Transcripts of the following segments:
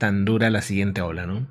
tan dura la siguiente ola, ¿no?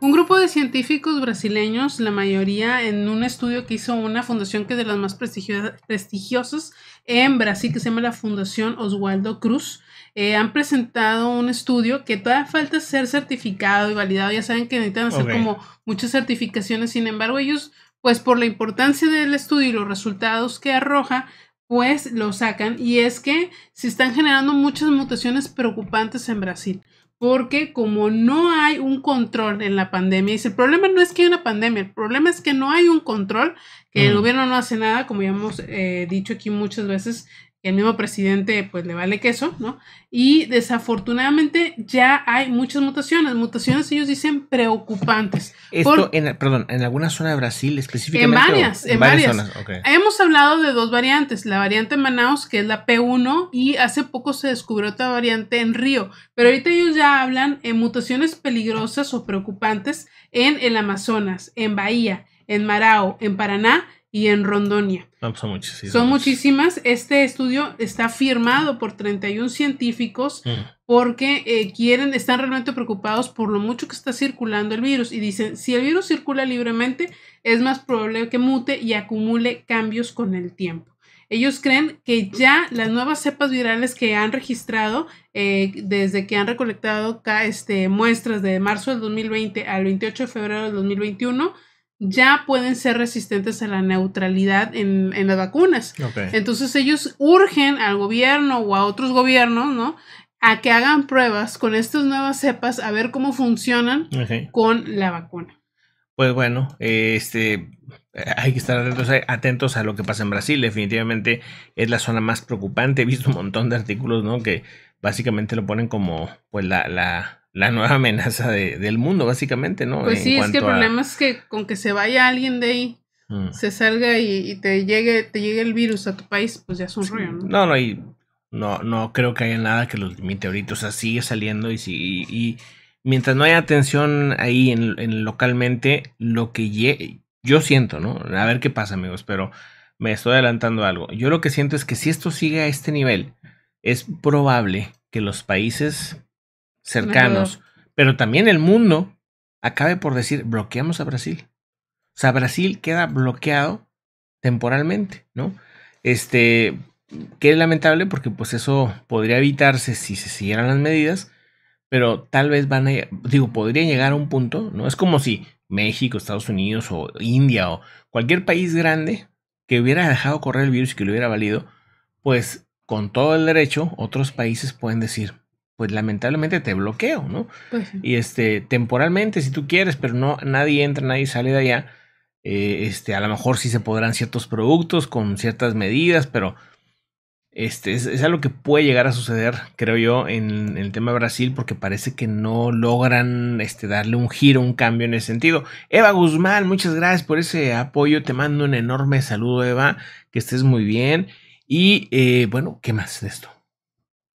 Un grupo de científicos brasileños, la mayoría en un estudio que hizo una fundación que es de las más prestigiosas, en Brasil, que se llama la Fundación Oswaldo Cruz, eh, han presentado un estudio que todavía falta ser certificado y validado. Ya saben que necesitan hacer como muchas certificaciones, sin embargo, ellos, pues por la importancia del estudio y los resultados que arroja, pues lo sacan y es que se están generando muchas mutaciones preocupantes en Brasil. Porque como no hay un control en la pandemia, y el problema no es que haya una pandemia, el problema es que no hay un control, que el mm. gobierno no hace nada, como ya hemos eh, dicho aquí muchas veces, el mismo presidente pues le vale queso, ¿no? Y desafortunadamente ya hay muchas mutaciones, mutaciones ellos dicen preocupantes. Esto, en, perdón, en alguna zona de Brasil específicamente. En varias, en, varias. zonas? Hemos hablado de dos variantes, la variante Manaus, que es la P1, y hace poco se descubrió otra variante en Río, pero ahorita ellos ya hablan en mutaciones peligrosas o preocupantes en el Amazonas, en Bahía, en Marao, en Paraná y en Rondonia. Pues son, muchísimas. Este estudio está firmado por 31 científicos mm. porque eh, quieren, están realmente preocupados por lo mucho que está circulando el virus y dicen, si el virus circula libremente, es más probable que mute y acumule cambios con el tiempo. Ellos creen que ya las nuevas cepas virales que han registrado eh, desde que han recolectado este, muestras de marzo del 2020 al 28 de febrero del 2021 ya pueden ser resistentes a la neutralidad en, las vacunas. Entonces ellos urgen al gobierno o a otros gobiernos, ¿no? A que hagan pruebas con estas nuevas cepas a ver cómo funcionan con la vacuna. Pues bueno, este, hay que estar atentos, atentos, a lo que pasa en Brasil. Definitivamente es la zona más preocupante. He visto un montón de artículos, ¿no? Que básicamente lo ponen como, pues, la, la la nueva amenaza del mundo, básicamente, ¿no? Pues sí, es que el problema es que con que se vaya alguien de ahí, mm. se salga y, te llegue, te llegue el virus a tu país, pues ya es un rollo, ¿no? No, no, no, creo que haya nada que los limite ahorita. O sea, sigue saliendo y si. Y, mientras no haya atención ahí en, localmente, lo que yo siento, ¿no? A ver qué pasa, amigos, pero me estoy adelantando algo. Yo lo que siento es que si esto sigue a este nivel, es probable que los países cercanos, pero también el mundo acabe por decir, bloqueamos a Brasil. O sea, Brasil queda bloqueado temporalmente, ¿no? Este, que es lamentable porque pues eso podría evitarse si se siguieran las medidas, pero tal vez van a, digo, podría llegar a un punto, ¿no? Es como si México, Estados Unidos o India o cualquier país grande que hubiera dejado correr el virus y que lo hubiera valido, pues con todo el derecho otros países pueden decir, pues lamentablemente te bloqueo, ¿no? Pues y este, temporalmente, si tú quieres, pero no, nadie entra, nadie sale de allá. Eh, este, a lo mejor sí se podrán ciertos productos con ciertas medidas, pero este, es, algo que puede llegar a suceder, creo yo, en, el tema de Brasil, porque parece que no logran este, darle un giro, un cambio en ese sentido. Eva Guzmán, muchas gracias por ese apoyo. Te mando un enorme saludo, Eva. Que estés muy bien. Y eh, bueno, ¿qué más de esto?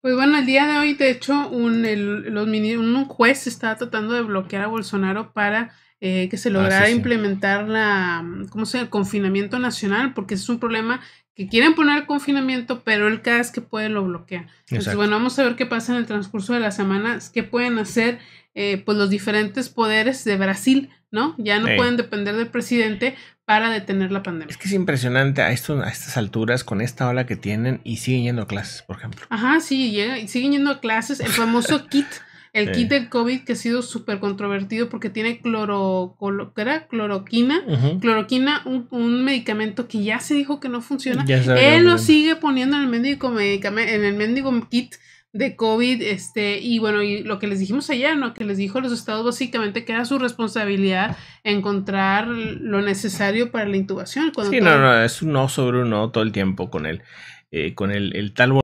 Pues bueno, el día de hoy, de hecho, un, el, los, un juez estaba tratando de bloquear a Bolsonaro para eh, que se ah, lograra implementar la, ¿cómo se El confinamiento nacional, porque es un problema que quieren poner confinamiento, pero él cada vez que puede lo bloquea. Entonces, bueno, vamos a ver qué pasa en el transcurso de la semana qué pueden hacer eh, pues los diferentes poderes de Brasil, ¿no? Ya no pueden depender del presidente, para detener la pandemia. Es que es impresionante a, a estas alturas, con esta ola que tienen y siguen yendo a clases, por ejemplo. Ajá, sí, eh, siguen yendo a clases. El famoso kit, el kit del COVID que ha sido súper controvertido porque tiene cloro, cloroquina, cloroquina, un, medicamento que ya se dijo que no funciona. Él lo sigue poniendo en el médico en el mendigo kit de COVID, este, y bueno, y lo que les dijimos ayer, ¿no? Que les dijo a los estados básicamente que era su responsabilidad encontrar lo necesario para la intubación. sí, no, no, es un no sobre un no todo el tiempo con el eh, con el, el tal